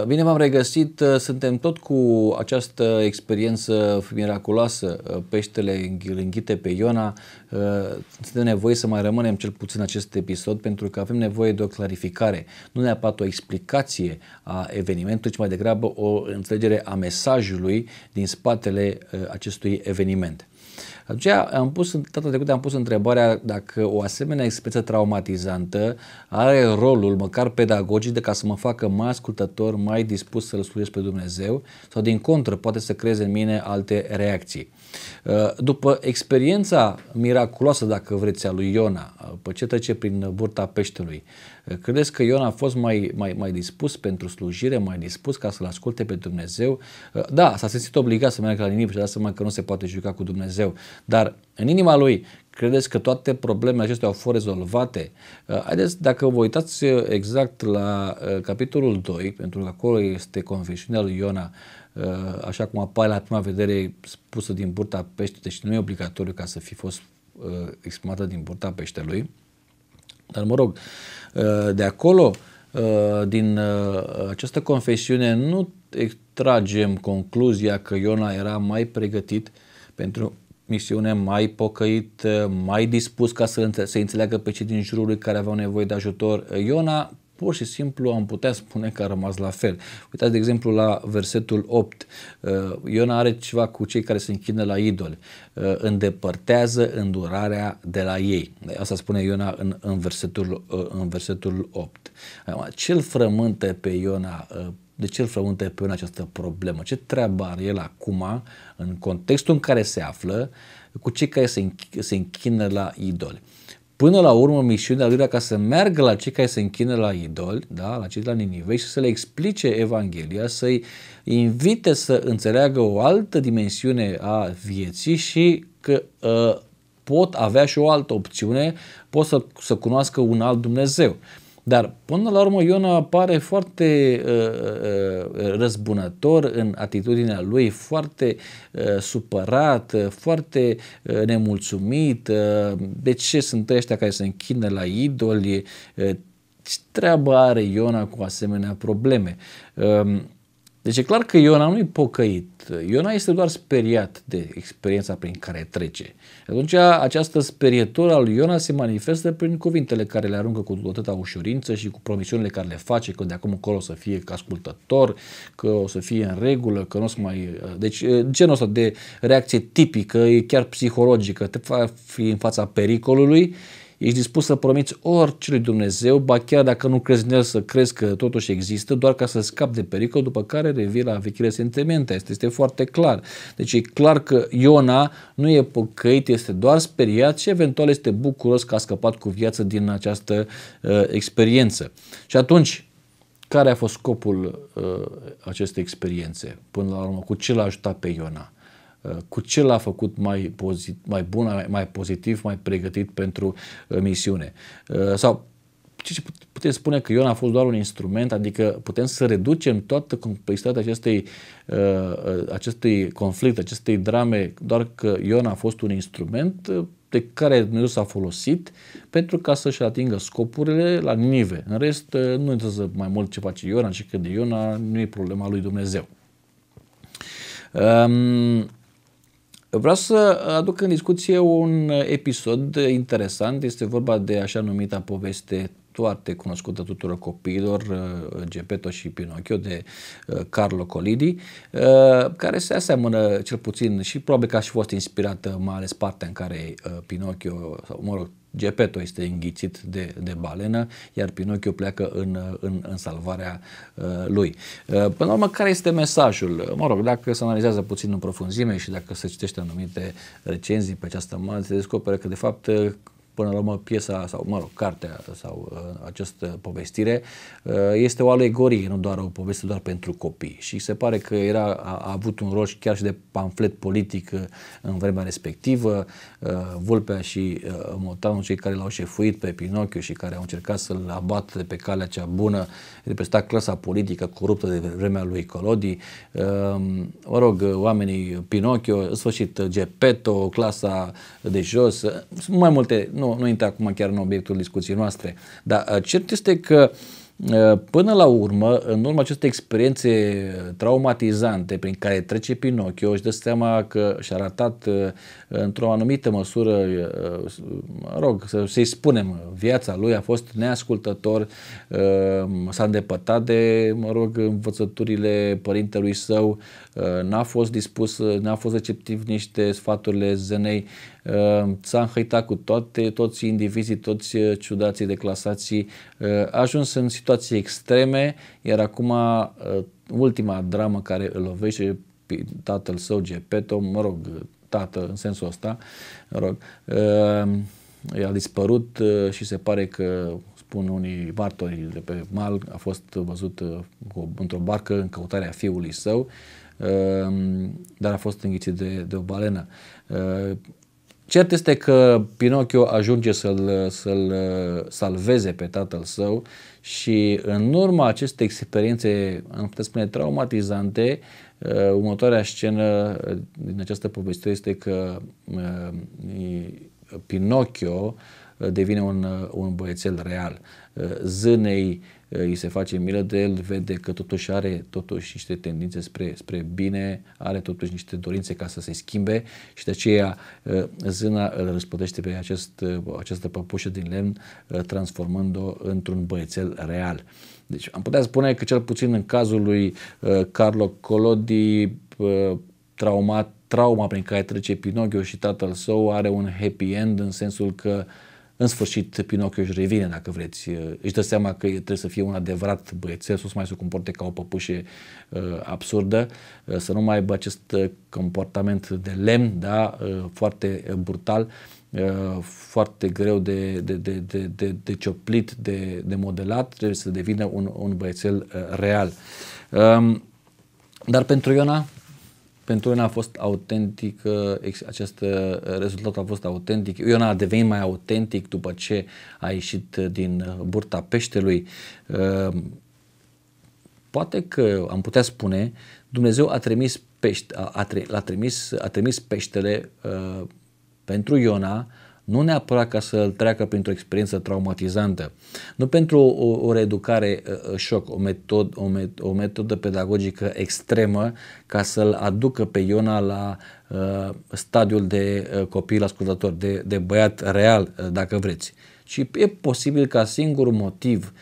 Uh, bine v-am regăsit, uh, suntem tot cu această experiență miraculoasă, uh, peștele înghite pe Iona. Suntem nevoie să mai rămânem cel puțin acest episod pentru că avem nevoie de o clarificare, nu neapărat o explicație a evenimentului, ci mai degrabă o înțelegere a mesajului din spatele acestui eveniment. Atunci am pus, data trecută am pus întrebarea dacă o asemenea experiență traumatizantă are rolul, măcar pedagogic, de ca să mă facă mai ascultător, mai dispus să-L slujesc pe Dumnezeu sau din contră poate să creeze în mine alte reacții. Uh, după experiența miraculoasă, dacă vreți, a lui Iona, uh, pe ce trece prin burta peștelui, uh, credeți că Iona a fost mai, mai, mai dispus pentru slujire, mai dispus ca să-L asculte pe Dumnezeu? Da, s-a simțit obligat să meargă la Ninive și a dat seama că nu se poate juca cu Dumnezeu greu, dar în inima lui credeți că toate problemele acestea au fost rezolvate? Uh, haideți, dacă vă uitați uh, exact la uh, capitolul 2, pentru că acolo este confesiunea lui Iona, așa cum apare la prima vedere spusă din burta peștelui, deci nu e obligatoriu ca să fi fost exprimată din burta peștelui. Dar mă rog, de acolo, din această confesiune, nu tragem concluzia că Iona era mai pregătit pentru misiune, mai pocăit, mai dispus ca să, înțe- să înțeleagă pe cei din jurul lui care aveau nevoie de ajutor. Iona pur și simplu am putea spune că a rămas la fel. Uitați, de exemplu, la versetul 8. Uh, Iona are ceva cu cei care se închină la idoli. Uh, îndepărtează îndurarea de la ei. Asta spune Iona în, în, versetul, uh, în versetul 8. Ce îl frământă pe Iona de ce îl frământă pe în această problemă? Ce treabă are el acum, în contextul în care se află, cu cei care se, înch- se închină la idoli? Până la urmă, misiunea lui era ca să meargă la cei care se închină la idoli, da, la cei de la Ninive și să le explice Evanghelia, să-i invite să înțeleagă o altă dimensiune a vieții și că uh, pot avea și o altă opțiune, pot să, să cunoască un alt Dumnezeu. Uh, dar până la urmă Iona apare foarte uh, uh, uh, răzbunător în atitudinea lui, foarte uh, supărat, uh, foarte uh, nemulțumit. Uh, de ce sunt ăștia care se închină la idoli? Uh, ce treabă are Iona cu asemenea probleme? Uh, deci e clar că Iona nu e pocăit. Iona este doar speriat de experiența prin care trece. Atunci această sperietură a lui Iona se manifestă prin cuvintele care le aruncă cu atâta ușurință și cu promisiunile care le face că de acum încolo o să fie ascultător, că o să fie în regulă, că nu o să mai... Deci genul ăsta de reacție tipică, e chiar psihologică, te fi în fața pericolului Ești dispus să promiți orice lui Dumnezeu, ba chiar dacă nu crezi în el să crezi că totuși există, doar ca să scapi de pericol, după care revii la vechile sentimente. Asta este foarte clar. Deci e clar că Iona nu e pocăit, este doar speriat și eventual este bucuros că a scăpat cu viață din această uh, experiență. Și atunci, care a fost scopul uh, acestei experiențe până la urmă? Cu ce l-a ajutat pe Iona? Uh, cu ce l-a făcut mai, pozit, mai bun, mai, mai pozitiv, mai pregătit pentru uh, misiune. Uh, sau ce putem spune că Ion a fost doar un instrument, adică putem să reducem toată complexitatea acestei, acestui conflict, acestei drame, doar că Ion a fost un instrument de care Dumnezeu s-a folosit pentru ca să-și atingă scopurile la nive. În rest, nu interesează mai mult ce face Iona și cât de Iona, nu e problema lui Dumnezeu. Um, Vreau să aduc în discuție un episod interesant. Este vorba de așa numita poveste foarte cunoscută tuturor copiilor, uh, Gepeto și Pinocchio de uh, Carlo Colidi, uh, care se aseamănă cel puțin și probabil că a și fost inspirată mai ales partea în care Pinocchio, sau mă rog, Gepeto este înghițit de, de balenă, iar Pinocchio pleacă în, în, în salvarea uh, lui. Uh, până la urmă, care este mesajul? Mă rog, dacă se analizează puțin în profunzime și dacă se citește anumite recenzii pe această mare, se descoperă că, de fapt, până la urmă piesa sau, mă rog, cartea sau uh, această povestire uh, este o alegorie, nu doar o poveste doar pentru copii. Și se pare că era, a, a avut un rol chiar și de pamflet politic uh, în vremea respectivă. Uh, Vulpea și uh, Motanul, cei care l-au șefuit pe Pinocchio și care au încercat să-l abată de pe calea cea bună, reprezenta clasa politică coruptă de vremea lui Colodi. Uh, mă rog, oamenii Pinocchio, în sfârșit Gepetto, clasa de jos, uh, sunt mai multe, nu, nu intră acum chiar în obiectul discuției noastre, dar uh, cert este că uh, Până la urmă, în urma acestei experiențe uh, traumatizante prin care trece Pinocchio, își dă seama că și-a ratat într-o anumită măsură, mă rog, să-i spunem, viața lui a fost neascultător, s-a îndepătat de, mă rog, învățăturile părintelui său, n-a fost dispus, n-a fost receptiv niște sfaturile zenei s-a ehm, înhăitat cu toate, toți indivizii, toți eh, ciudații clasații, eh, a ajuns în situații extreme, iar acum eh, ultima dramă care îl lovește tatăl său, Gepetto, mă rog, tată în sensul ăsta, mă rog, ehm, a dispărut și se pare că spun unii martori de pe mal, a fost văzut într-o barcă în căutarea fiului său, ehm, dar a fost înghițit de, de o balenă. Cert este că Pinocchio ajunge să-l, să uh, salveze pe tatăl său și în urma acestei experiențe, am putea spune, traumatizante, uh, următoarea scenă uh, din această poveste este că Pinocchio devine un, un băiețel real. Zânei Eh, îi se face milă de el, vede că totuși are totuși niște tendințe spre, spre bine, are totuși niște dorințe ca să se schimbe și de aceea eh, zâna îl răspătește pe acest, eh, această păpușă din lemn, transformând-o într-un băiețel real. Deci am putea spune că cel puțin în cazul lui Carlo Collodi, traumat, trauma prin care trece Pinocchio și tatăl său are un happy end în sensul că uh, în sfârșit, Pinocchio își revine, dacă vreți. Uh, își dă seama că trebuie să fie un adevărat băiețel, să nu mai se comporte ca o păpușe uh, absurdă, uh, să nu mai aibă acest comportament de lemn, da, foarte brutal, foarte greu de, de, de, de, de, de cioplit, de, de modelat, trebuie să devină un, un băiețel real. Um, dar pentru Iona, pentru mine a fost autentic, uh, acest uh, rezultat a fost autentic. Iona a devenit mai autentic după ce a ieșit uh, din burta peștelui. Poate că am putea spune, Dumnezeu a trimis, pește, a, a, l-a trimis, a trimis peștele pentru Iona nu neapărat ca să-l treacă printr-o experiență traumatizantă, nu pentru o, o reeducare uh, uh, șoc, o, metod, o, met, o metodă pedagogică extremă ca să-l aducă pe Iona la uh, stadiul de uh, copil ascultător, de, de băiat real, uh, dacă vreți. Și e posibil ca singurul motiv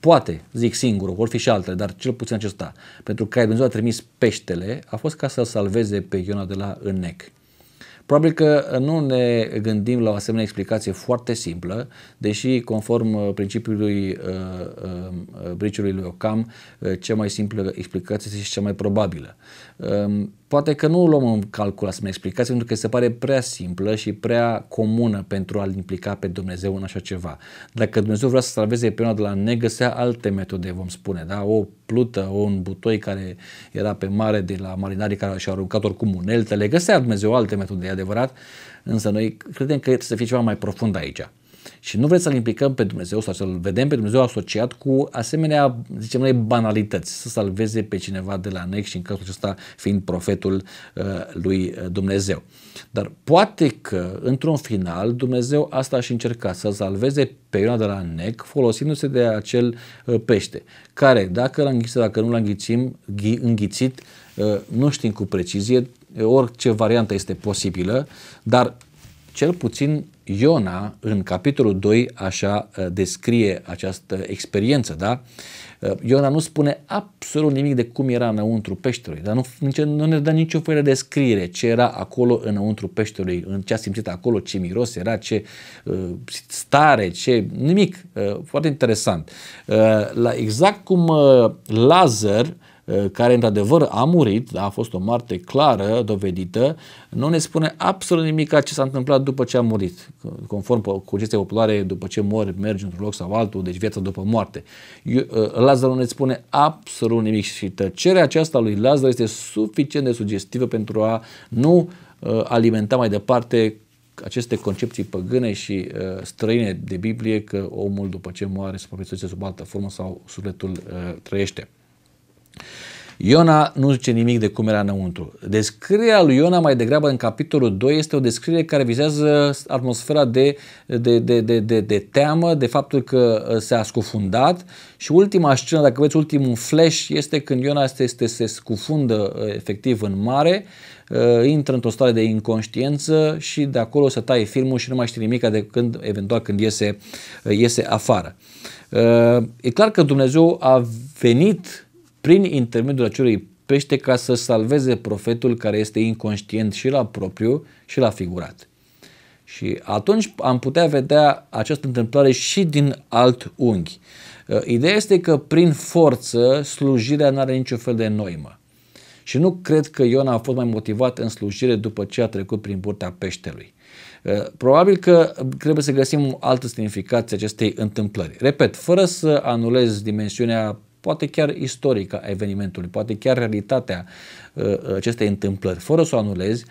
poate, zic singurul, vor fi și altele, dar cel puțin acesta, pentru că Dumnezeu a trimis peștele, a fost ca să-l salveze pe Iona de la înnec. Probabil că uh, nu ne gândim la o asemenea explicație foarte simplă, deși conform uh, principiului uh, um, uh, briciului lui Ocam, uh, cea mai simplă explicație este și cea mai probabilă. Uh, poate că nu o luăm în calcul să-mi explicați, pentru că se pare prea simplă și prea comună pentru a-L implica pe Dumnezeu în așa ceva. Dacă Dumnezeu vrea să salveze pe una de la negăsea alte metode, vom spune, da? o plută, o un butoi care era pe mare de la marinarii care și-au aruncat oricum uneltele, găsea Dumnezeu alte metode, e adevărat, însă noi credem că trebuie să fie ceva mai profund aici. Și nu vreți să-L implicăm pe Dumnezeu sau să-L vedem pe Dumnezeu asociat cu asemenea, zicem noi, banalități, să salveze pe cineva de la nec și în cazul acesta fiind profetul uh, lui uh, Dumnezeu. Dar poate că, într-un final, Dumnezeu asta și încerca, să salveze pe Iona de la nec folosindu-se de acel uh, pește, care, dacă l-a înghițit, dacă nu l-a înghițim, ghi, înghițit, uh, nu știm cu precizie, orice variantă este posibilă, dar cel puțin Iona, în capitolul 2, așa uh, descrie această experiență, da? Uh, Iona nu spune absolut nimic de cum era înăuntru peștelui, dar nu, nu ne dă nicio fel de descriere ce era acolo înăuntru peștelui, în ce a simțit acolo, ce miros era, ce uh, stare, ce nimic. Foarte interesant. La, exact cum Lazar Uh, care într-adevăr a murit, da, a fost o moarte clară, dovedită, nu ne spune absolut nimic ce s-a întâmplat după ce a murit, conform cu aceste populare, după ce mori, mergi într-un loc sau altul, deci viața după moarte. Uh, Lazar nu ne spune absolut nimic și tăcerea aceasta lui Lazar este suficient de sugestivă pentru a nu uh, alimenta mai departe aceste concepții păgâne și uh, străine de Biblie că omul după ce moare se propățește sub altă formă sau sufletul uh, trăiește. Iona nu zice nimic de cum era înăuntru. Descrierea lui Iona mai degrabă în capitolul 2 este o descriere care vizează atmosfera de, de, de, de, de, de teamă, de faptul că uh, s-a scufundat și ultima scenă, dacă veți ultimul flash, este când Iona este, este, se scufundă uh, efectiv în mare, uh, intră într-o stare de inconștiență și de acolo se taie filmul și nu mai știe nimic de când, eventual când iese, iese afară. E clar că Dumnezeu a venit prin intermediul acelui pește ca să salveze profetul care este inconștient și la propriu și la figurat. Și atunci am putea vedea această întâmplare și din alt unghi. Uh, ideea este că prin forță slujirea nu are niciun fel de noimă. Și nu cred că Iona a fost mai motivat în slujire după ce a trecut prin burtea peștelui. Uh, probabil că trebuie să găsim altă semnificație acestei întâmplări. Repet, fără să anulez dimensiunea poate chiar istorică a evenimentului, poate chiar realitatea uh, uh acestei întâmplări, fără să o anulezi,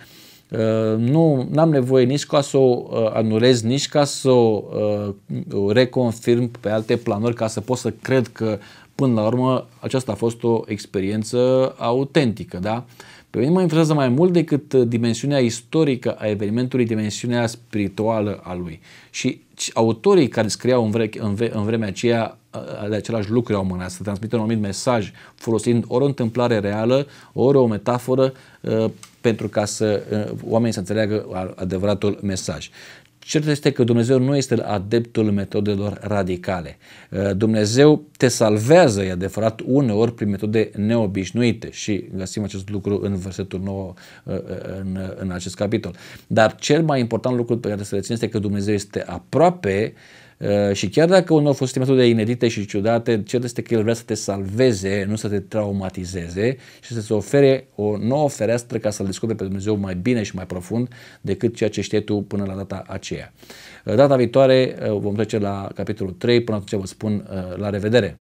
Uh, nu am nevoie nici ca să o uh, anulez, nici ca să o uh, reconfirm pe alte planuri, ca să pot să cred că până la urmă aceasta a fost o experiență autentică, da? Pe mine mă interesează mai mult decât uh, dimensiunea istorică a evenimentului, dimensiunea spirituală a lui. Și autorii care scriau în, vre, în, ve, în vremea aceea de uh, același lucru au mâna, să transmită un anumit mesaj folosind ori o întâmplare reală, ori o metaforă uh, pentru ca să oamenii să înțeleagă adevăratul mesaj. Cert este că Dumnezeu nu este adeptul metodelor radicale. Uh, Dumnezeu te salvează, e adevărat, uneori prin metode neobișnuite și găsim acest lucru în versetul 9 uh, uh, în, în acest capitol. Dar cel mai important lucru pe care să rețin este că Dumnezeu este aproape uh, Uh, și chiar dacă unul a fost metode inedite și ciudate, cert este că el vrea să te salveze, nu să te traumatizeze și să-ți ofere o nouă fereastră ca să-L descoperi pe Dumnezeu mai bine și mai profund decât ceea ce știi tu până la data aceea. Uh, data viitoare uh, vom trece la capitolul 3, până atunci vă spun la revedere!